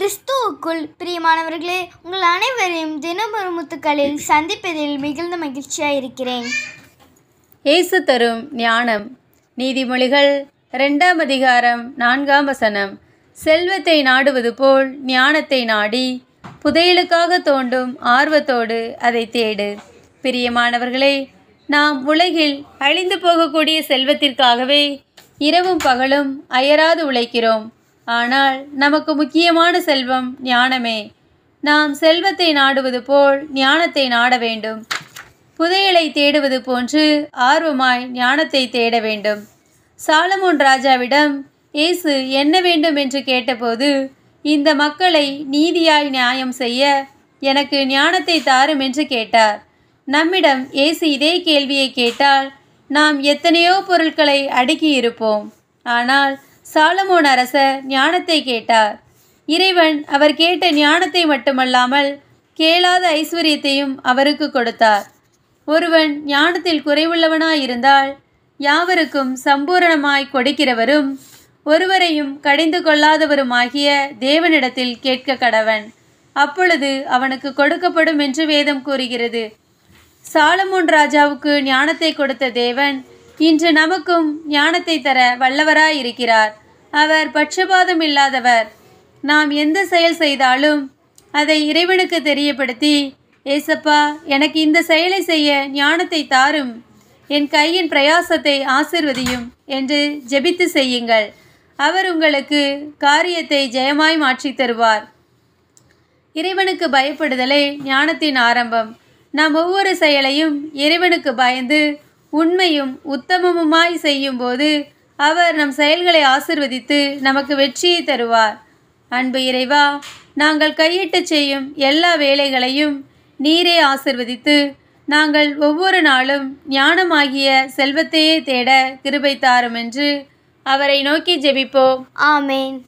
கிறிஸ்துவுக்குள் பிரியமானவர்களே உங்கள் அனைவரையும் தினமொரு முத்துக்களில் சந்திப்பதில் மிகுந்த மகிழ்ச்சியாக இருக்கிறேன் இயேசு தரும் ஞானம் நீதிமொழிகள் ரெண்டாம் அதிகாரம் நான்காம் வசனம் செல்வத்தை நாடுவது போல் ஞானத்தை நாடி புதையலுக்காக தோண்டும் ஆர்வத்தோடு அதை தேடு பிரியமானவர்களே நாம் உலகில் அழிந்து போகக்கூடிய செல்வத்திற்காகவே இரவும் பகலும் அயராது உழைக்கிறோம் ஆனால் நமக்கு முக்கியமான செல்வம் ஞானமே நாம் செல்வத்தை நாடுவது போல் ஞானத்தை நாட வேண்டும் புதையலை தேடுவது போன்று ஆர்வமாய் ஞானத்தை தேட வேண்டும் சாலமோன் ராஜாவிடம் இயேசு என்ன வேண்டும் என்று கேட்டபோது இந்த மக்களை நீதியாய் நியாயம் செய்ய எனக்கு ஞானத்தை தாரும் என்று கேட்டார் நம்மிடம் இயேசு இதே கேள்வியை கேட்டால் நாம் எத்தனையோ பொருட்களை அடுக்கியிருப்போம் ஆனால் சாலமோன் அரசர் ஞானத்தை கேட்டார் இறைவன் அவர் கேட்ட ஞானத்தை மட்டுமல்லாமல் கேளாத ஐஸ்வர்யத்தையும் அவருக்கு கொடுத்தார் ஒருவன் ஞானத்தில் குறைவுள்ளவனாயிருந்தால் யாவருக்கும் சம்பூரணமாய் கொடுக்கிறவரும் ஒருவரையும் கடிந்து கொள்ளாதவருமாகிய தேவனிடத்தில் கேட்க கடவன் அப்பொழுது அவனுக்கு கொடுக்கப்படும் என்று வேதம் கூறுகிறது சாலமோன் ராஜாவுக்கு ஞானத்தை கொடுத்த தேவன் இன்று நமக்கும் ஞானத்தை தர வல்லவராயிருக்கிறார் இருக்கிறார் அவர் பட்சபாதம் இல்லாதவர் நாம் எந்த செயல் செய்தாலும் அதை இறைவனுக்கு தெரியப்படுத்தி ஏசப்பா எனக்கு இந்த செயலை செய்ய ஞானத்தை தாரும் என் கையின் பிரயாசத்தை ஆசிர்வதியும் என்று ஜெபித்து செய்யுங்கள் அவர் உங்களுக்கு காரியத்தை ஜெயமாய் மாற்றி தருவார் இறைவனுக்கு பயப்படுதலே ஞானத்தின் ஆரம்பம் நாம் ஒவ்வொரு செயலையும் இறைவனுக்கு பயந்து உண்மையும் உத்தமமுமாய் செய்யும்போது அவர் நம் செயல்களை ஆசிர்வதித்து நமக்கு வெற்றியை தருவார் அன்பு இறைவா நாங்கள் கையிட்டு செய்யும் எல்லா வேலைகளையும் நீரே ஆசிர்வதித்து நாங்கள் ஒவ்வொரு நாளும் ஞானமாகிய செல்வத்தையே தேட கிருபை தாரும் என்று அவரை நோக்கி ஜெபிப்போம் ஆமேன்